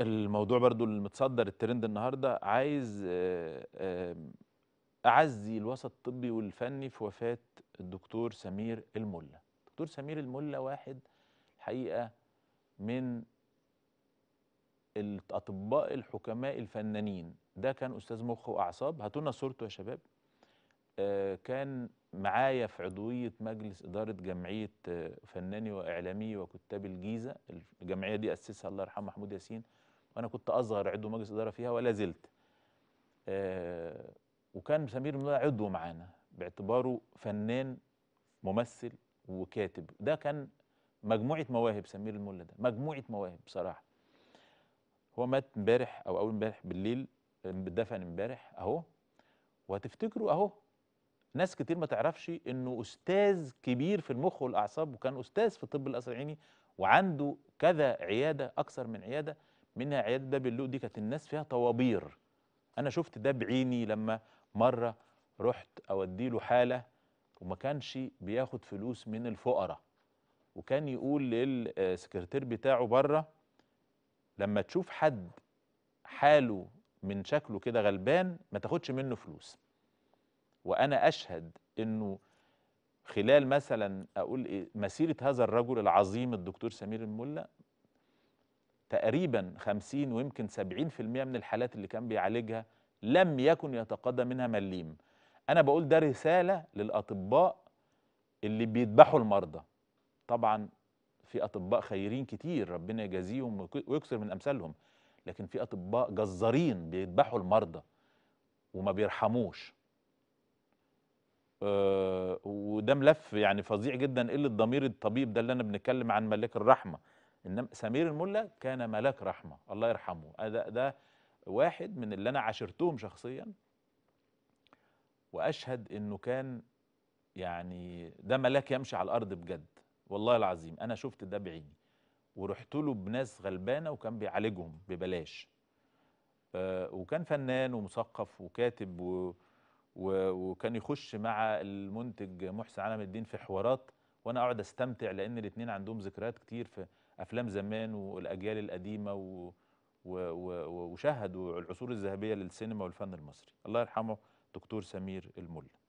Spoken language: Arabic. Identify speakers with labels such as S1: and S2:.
S1: الموضوع برضو اللي متصدر الترند النهارده عايز آه، آه، اعزي الوسط الطبي والفني في وفاه الدكتور سمير الملا دكتور سمير الملا واحد الحقيقه من الاطباء الحكماء الفنانين ده كان استاذ مخ واعصاب هاتوا لنا صورته يا شباب آه، كان معايا في عضوية مجلس إدارة جمعية آه، فناني وإعلامي وكتاب الجيزة الجمعية دي أسسها الله يرحمه محمود ياسين وأنا كنت أصغر عضو مجلس إدارة فيها ولا زلت آه، وكان سمير ممدوح عضو معانا باعتباره فنان ممثل وكاتب ده كان مجموعة مواهب سمير الملا ده مجموعة مواهب بصراحة هو مات امبارح أو أول امبارح بالليل اتدفن امبارح أهو وهتفتكروا أهو ناس كتير ما تعرفش انه استاذ كبير في المخ والاعصاب وكان استاذ في الطب الاسر العيني وعنده كذا عياده اكثر من عياده منها عياده باب باللؤ دي كانت الناس فيها طوابير انا شفت ده بعيني لما مره رحت اودي له حاله وما كانش بياخد فلوس من الفقراء وكان يقول للسكرتير بتاعه بره لما تشوف حد حاله من شكله كده غلبان ما تاخدش منه فلوس وانا اشهد انه خلال مثلا اقول إيه مسيره هذا الرجل العظيم الدكتور سمير الملا تقريبا 50 ويمكن 70% من الحالات اللي كان بيعالجها لم يكن يتقاضى منها مليم انا بقول ده رساله للاطباء اللي بيذبحوا المرضى طبعا في اطباء خيرين كتير ربنا يجازيهم ويكثر من امثالهم لكن في اطباء جزارين بيذبحوا المرضى وما بيرحموش آه، وده ملف يعني فظيع جدا قله ضمير الطبيب ده اللي انا بنتكلم عن ملاك الرحمه انما سمير الملا كان ملاك رحمه الله يرحمه آه، ده, ده واحد من اللي انا عاشرتهم شخصيا واشهد انه كان يعني ده ملاك يمشي على الارض بجد والله العظيم انا شفت ده بعيني ورحت له بناس غلبانه وكان بيعالجهم ببلاش آه، وكان فنان ومثقف وكاتب و... وكان يخش مع المنتج محسن علم الدين في حوارات وانا اقعد استمتع لان الاثنين عندهم ذكريات كتير في افلام زمان والاجيال القديمه و... و... و... وشهدوا العصور الذهبيه للسينما والفن المصري الله يرحمه دكتور سمير الملا